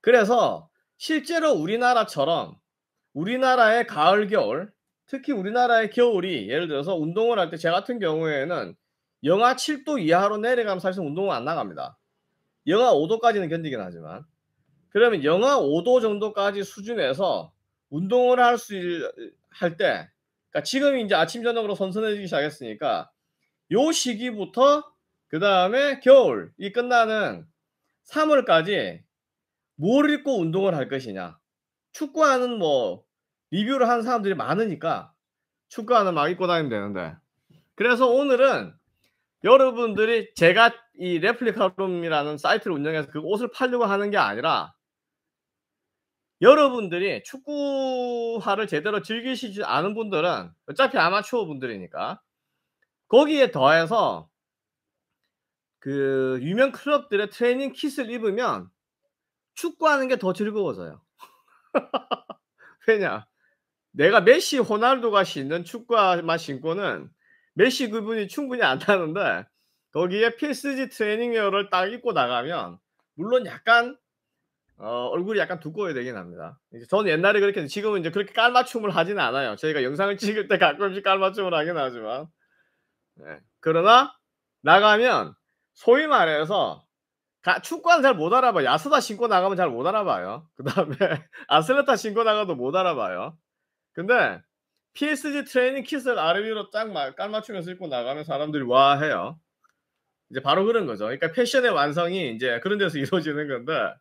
그래서 실제로 우리나라처럼 우리나라의 가을 겨울 특히 우리나라의 겨울이 예를 들어서 운동을 할 때 제 같은 경우에는 영하 7도 이하로 내려가면 사실 운동은 안 나갑니다. 영하 5도까지는 견디긴 하지만 그러면 영하 5도 정도까지 수준에서 운동을 할 수 할때 그러니까 지금 이제 아침 저녁으로 선선해지기 시작했으니까 요 시기부터 그 다음에 겨울이 끝나는 3월까지 뭘입고 운동을 할 것이냐. 축구하는 뭐 리뷰를 하는 사람들이 많으니까 축구하는 막 입고 다니면 되는데. 그래서 오늘은 여러분들이 제가 이 레플리카룸이라는 사이트를 운영해서 그 옷을 팔려고 하는 게 아니라 여러분들이 축구화를 제대로 즐기시지 않은 분들은 어차피 아마추어 분들이니까 거기에 더해서 그 유명 클럽들의 트레이닝 킷을 입으면 축구하는 게 더 즐거워져요. 왜냐? 내가 메시 호날두가 신는 축구화만 신고는 메시 그분이 충분히 안 나는데 거기에 PSG 트레이닝웨어를 딱 입고 나가면 물론 약간 어, 얼굴이 약간 두꺼워야 되긴 합니다. 이제 저는 옛날에 그렇게 지금은 이제 그렇게 깔맞춤을 하진 않아요. 저희가 영상을 찍을 때 가끔씩 깔맞춤을 하긴 하지만 네. 그러나 나가면 소위 말해서 축구는 잘 못 알아봐. 야스다 신고 나가면 잘 못 알아봐요. 그 다음에 아슬레타 신고 나가도 못 알아봐요. 근데 PSG 트레이닝 킷을 아래위로 딱 깔맞추면서 입고 나가면 사람들이 와 해요. 이제 바로 그런 거죠. 그러니까 패션의 완성이 이제 그런 데서 이루어지는 건데